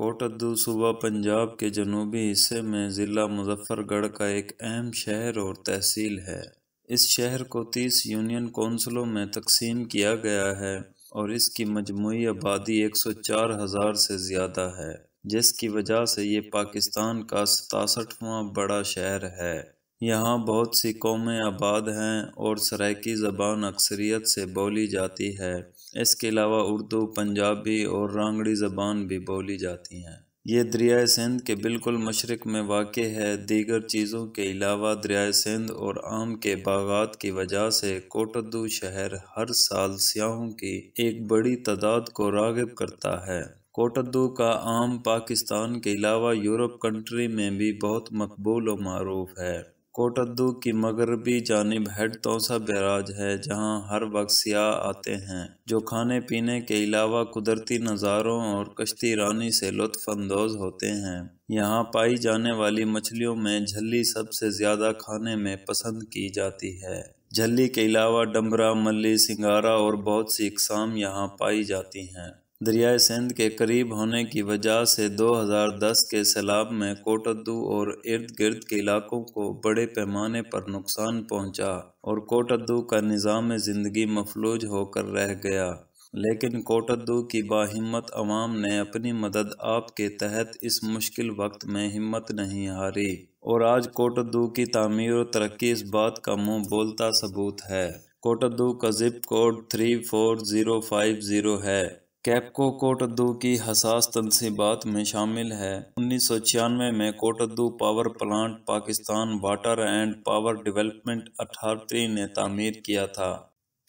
कोटद्दू सूबा पंजाब के जनूबी हिस्से में ज़िला मुजफ्फरगढ़ का एक अहम शहर और तहसील है इस शहर को तीस यूनियन कौंसलों में तकसीम किया गया है और इसकी मजमू आबादी एक सौ चार हज़ार से ज़्यादा है जिसकी वजह से ये पाकिस्तान का सतासठवां बड़ा शहर है यहाँ बहुत सी कौमें आबाद हैं और सराकी ज़बान अक्सरियत से बोली जाती है इसके अलावा उर्दू पंजाबी और रंगड़ी ज़बान भी बोली जाती हैं ये दरियाए सिंध के बिल्कुल मशरक़ में वाक़ है दीगर चीज़ों के अलावा दरियाए सिंध और आम के बागात की वजह से कोटद्दू शहर हर साल सियाहों की एक बड़ी तादाद को रागब करता है कोटद्दू का आम पाकिस्तान के अलावा यूरोप कंट्री में भी बहुत मकबूल और मरूफ है कोटद्दू की मगरबी जानब हेड तोसा बैराज है जहां हर वक्त सियाह आते हैं जो खाने पीने के अलावा कुदरती नज़ारों और कश्ती रानी से लुत्फानंदोज होते हैं यहां पाई जाने वाली मछलियों में झल्ली सबसे ज़्यादा खाने में पसंद की जाती है झल्ली के अलावा डमरा मल्ली सिंगारा और बहुत सी इकसाम यहाँ पाई जाती हैं दरियाए सिंध के करीब होने की वजह से 2010 के सैलाब में कोटद्दू और इर्द गिर्द के इलाकों को बड़े पैमाने पर नुकसान पहुंचा और कोटद्दू का निज़ाम ज़िंदगी मफलूज होकर रह गया लेकिन कोटद्दू की बाहिम्मत अवाम ने अपनी मदद आपके तहत इस मुश्किल वक्त में हिम्मत नहीं हारी और आज कोटद्दू की तमीर और तरक्की इस बात का मुँह बोलता सबूत है कोटद्दू का zip code three four zero five zero है कैपको कोटद्दू की हसास तनसीबात में शामिल है उन्नीस सौ छियानवे में Kot Addu power plant Pakistan water and power development authority ने तामीर किया था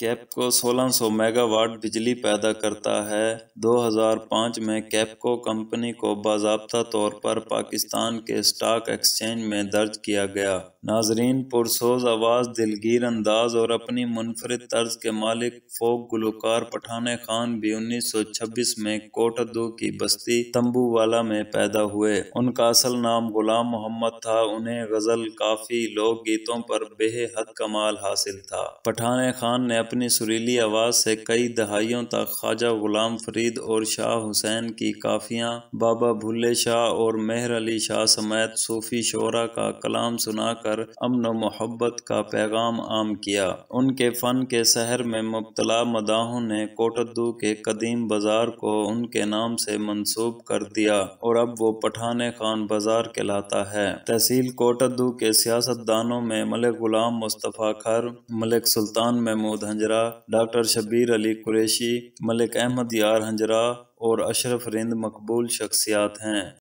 सोलह 1600 मेगावाट बिजली पैदा करता है 2005 में कैपको कंपनी को बाबा तौर पर पाकिस्तान के स्टॉक एक्सचेंज में दर्ज किया गया नाजरीन पुरसोज आवाज़ दिलगीर अंदाज और अपनी मुनफरद तर्ज के मालिक फोक गुलकार पठान खान भी उन्नीस सौ छब्बीस में कोटदू की बस्ती तम्बू वाला में पैदा हुए उनका असल नाम गुलाम मोहम्मद था उन्हें गजल काफी लोक गीतों पर बेहद कमाल हासिल था पठान खान ने अपनी सुरीली आवाज़ से कई दहाइयों तक ख्वाजा गुलाम फरीद और शाह हुसैन की काफियाँ बाबा भुल्ले शाह और मेहर अली शाह समेत सूफी शोरा का कलाम सुनाकर कर अमन मोहब्बत का पैगाम आम किया उनके फ़न के शहर में मुबतला मदाहों ने कोटद्दू के कदीम बाज़ार को उनके नाम से मंसूब कर दिया और अब वो पठान खान बाज़ार कहलाता है तहसील कोटद्दू के सियासतदानों में मलिक गुलाम मुस्तफ़ा खर मलिक सुल्तान महमूद हंजरा डॉक्टर शबीर अली कुरेशी मलिक अहमद यार हंजरा और अशरफ रिंद मकबूल शख्सियात हैं